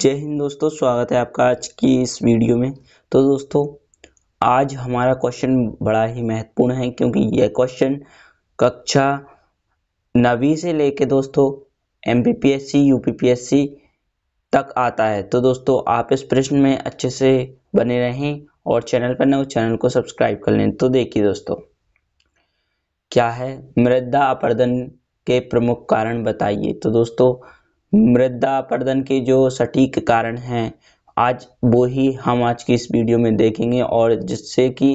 जय हिंद दोस्तों स्वागत है आपका आज की इस वीडियो में तो दोस्तों आज हमारा क्वेश्चन बड़ा ही महत्वपूर्ण है क्योंकि यह क्वेश्चन कक्षा नवी से लेके दोस्तों M P P S C तक आता है तो दोस्तों आप इस प्रश्न में अच्छे से बने रहें और चैनल पर नए चैनल को सब्सक्राइब कर लें तो देखिए दोस्तों क्या है मृदा अपर्दन के प्रमुख कारण बताइए तो दोस्तों मृदा अपरदन के जो सटीक कारण हैं आज वो ही हम आज की इस वीडियो में देखेंगे और जिससे कि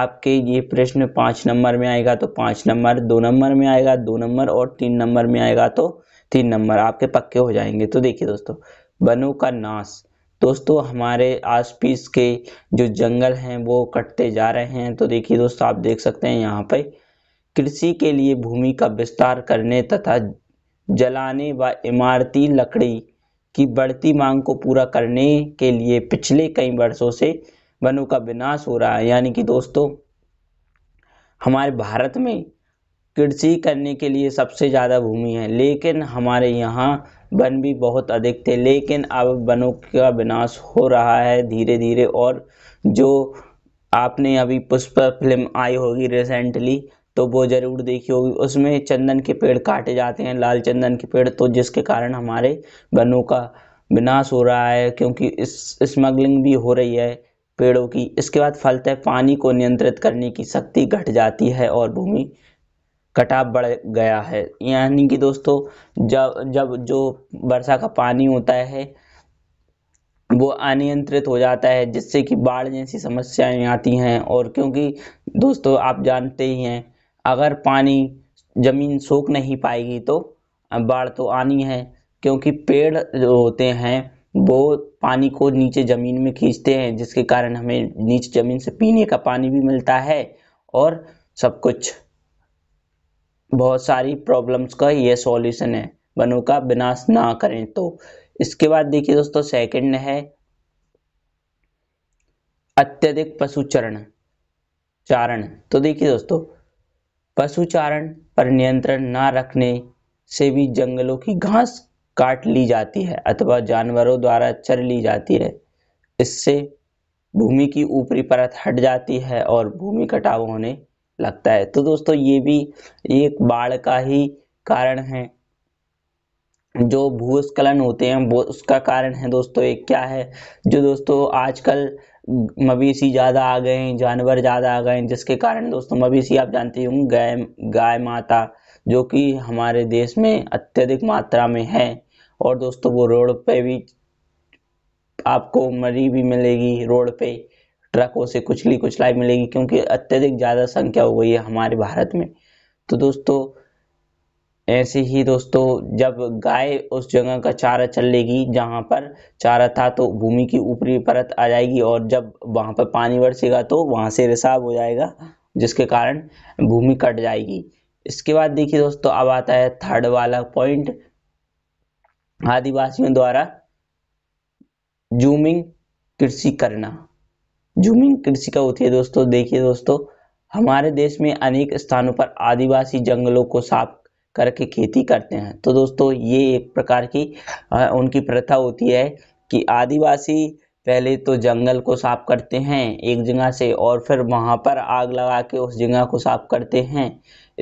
आपके ये प्रश्न पाँच नंबर में आएगा तो पाँच नंबर दो नंबर में आएगा दो नंबर और तीन नंबर में आएगा तो तीन नंबर आपके पक्के हो जाएंगे तो देखिए दोस्तों वनों का नाश दोस्तों हमारे आस पीस के जो जंगल हैं वो कटते जा रहे हैं तो देखिए दोस्तों आप देख सकते हैं यहाँ पर कृषि के लिए भूमि का विस्तार करने तथा जलाने व इमारती लकड़ी की बढ़ती मांग को पूरा करने के लिए पिछले कई वर्षों से वनों का विनाश हो रहा है यानी कि दोस्तों हमारे भारत में कृषि करने के लिए सबसे ज़्यादा भूमि है लेकिन हमारे यहाँ वन भी बहुत अधिक थे लेकिन अब वनों का विनाश हो रहा है धीरे धीरे और जो आपने अभी पुष्प फिल्म आई होगी रिसेंटली तो वो ज़रूर देखी होगी उसमें चंदन के पेड़ काटे जाते हैं लाल चंदन के पेड़ तो जिसके कारण हमारे वनों का विनाश हो रहा है क्योंकि इस स्मगलिंग भी हो रही है पेड़ों की इसके बाद फलते पानी को नियंत्रित करने की शक्ति घट जाती है और भूमि कटाव बढ़ गया है यानी कि दोस्तों जब जब जो वर्षा का पानी होता है वो अनियंत्रित हो जाता है जिससे कि बाढ़ जैसी समस्याएं आती हैं और क्योंकि दोस्तों आप जानते ही हैं अगर पानी ज़मीन सूख नहीं पाएगी तो बाढ़ तो आनी है क्योंकि पेड़ जो होते हैं वो पानी को नीचे ज़मीन में खींचते हैं जिसके कारण हमें नीचे ज़मीन से पीने का पानी भी मिलता है और सब कुछ बहुत सारी प्रॉब्लम्स का ये सॉल्यूशन है वनों का विनाश ना करें तो इसके बाद देखिए दोस्तों सेकंड है अत्यधिक पशु चरण चारण तो देखिए दोस्तों पशुचारण पर नियंत्रण न रखने से भी जंगलों की घास काट ली जाती है अथवा जानवरों द्वारा चर ली जाती है इससे भूमि की ऊपरी परत हट जाती है और भूमि कटाव होने लगता है तो दोस्तों ये भी एक बाढ़ का ही कारण है जो भूस्खलन होते हैं वो उसका कारण है दोस्तों एक क्या है जो दोस्तों आजकल मवेशी ज़्यादा आ गए हैं जानवर ज़्यादा आ गए हैं जिसके कारण दोस्तों मवेशी आप जानते होंगे गाय गाय माता जो कि हमारे देश में अत्यधिक मात्रा में है और दोस्तों वो रोड पे भी आपको मरी भी मिलेगी रोड पे ट्रकों से कुछली कुचलाई मिलेगी क्योंकि अत्यधिक ज़्यादा संख्या हो गई है हमारे भारत में तो दोस्तों ऐसे ही दोस्तों जब गाय उस जगह का चारा चल लेगी जहाँ पर चारा था तो भूमि की ऊपरी परत आ जाएगी और जब वहाँ पर पानी बरसेगा तो वहाँ से रिसाव हो जाएगा जिसके कारण भूमि कट जाएगी इसके बाद देखिए दोस्तों अब आता है थर्ड वाला पॉइंट आदिवासियों द्वारा जूमिंग कृषि करना जूमिंग कृषि का होती है दोस्तों देखिए दोस्तों हमारे देश में अनेक स्थानों पर आदिवासी जंगलों को साफ करके खेती करते हैं तो दोस्तों ये एक प्रकार की उनकी प्रथा होती है कि आदिवासी पहले तो जंगल को साफ करते हैं एक जगह से और फिर वहाँ पर आग लगा के उस जगह को साफ करते हैं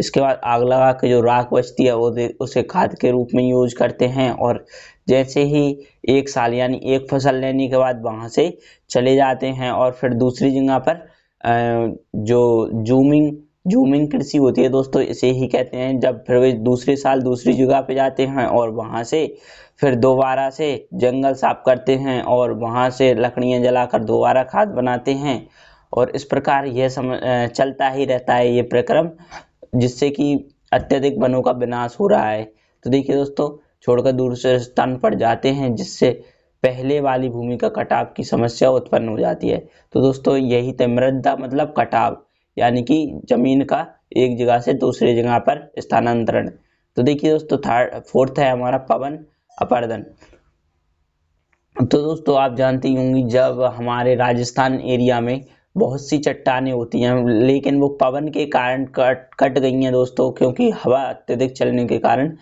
इसके बाद आग लगा के जो राख बचती है वो उसे खाद के रूप में यूज करते हैं और जैसे ही एक साल यानी एक फसल लेने के बाद वहाँ से चले जाते हैं और फिर दूसरी जगह पर जो जूमिंग जूमिंग कृषि होती है दोस्तों इसे ही कहते हैं जब फिर वे दूसरे साल दूसरी जगह पे जाते हैं और वहाँ से फिर दोबारा से जंगल साफ करते हैं और वहाँ से लकड़ियाँ जलाकर दोबारा खाद बनाते हैं और इस प्रकार यह सम चलता ही रहता है ये प्रक्रम जिससे कि अत्यधिक वनों का विनाश हो रहा है तो देखिए दोस्तों छोड़कर दूसरे स्थान पर जाते हैं जिससे पहले वाली भूमि का कटाव की समस्या उत्पन्न हो जाती है तो दोस्तों यही तमृद्धा मतलब कटाव यानी कि जमीन का एक जगह से दूसरे जगह पर स्थानांतरण तो देखिए दोस्तों थर्ड फोर्थ है हमारा पवन अपर्दन तो दोस्तों आप जानती होंगी जब हमारे राजस्थान एरिया में बहुत सी चट्टाने होती हैं लेकिन वो पवन के कारण कट कट गई हैं दोस्तों क्योंकि हवा अत्यधिक चलने के कारण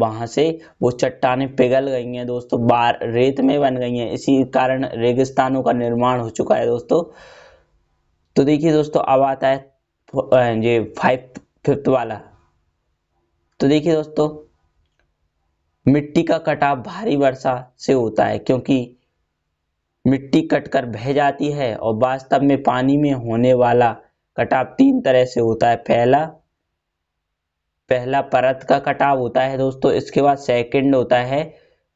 वहाँ से वो चट्टाने पिघल गई हैं दोस्तों बार रेत में बन गई हैं इसी कारण रेगिस्तानों का निर्माण हो चुका है दोस्तों तो देखिए दोस्तों अब आता है ये फाइव फिफ्थ वाला तो देखिए दोस्तों मिट्टी का कटाव भारी वर्षा से होता है क्योंकि मिट्टी कटकर बह जाती है और वास्तव में पानी में होने वाला कटाव तीन तरह से होता है पहला पहला परत का कटाव होता है दोस्तों इसके बाद सेकंड होता है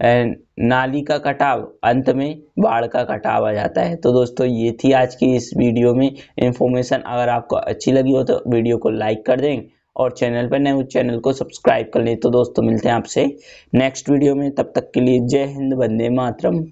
नाली का कटाव अंत में बाढ़ का कटाव आ जाता है तो दोस्तों ये थी आज की इस वीडियो में इंफॉर्मेशन अगर आपको अच्छी लगी हो तो वीडियो को लाइक कर दें और चैनल पर नए उस चैनल को सब्सक्राइब कर लें तो दोस्तों मिलते हैं आपसे नेक्स्ट वीडियो में तब तक के लिए जय हिंद बंदे मातरम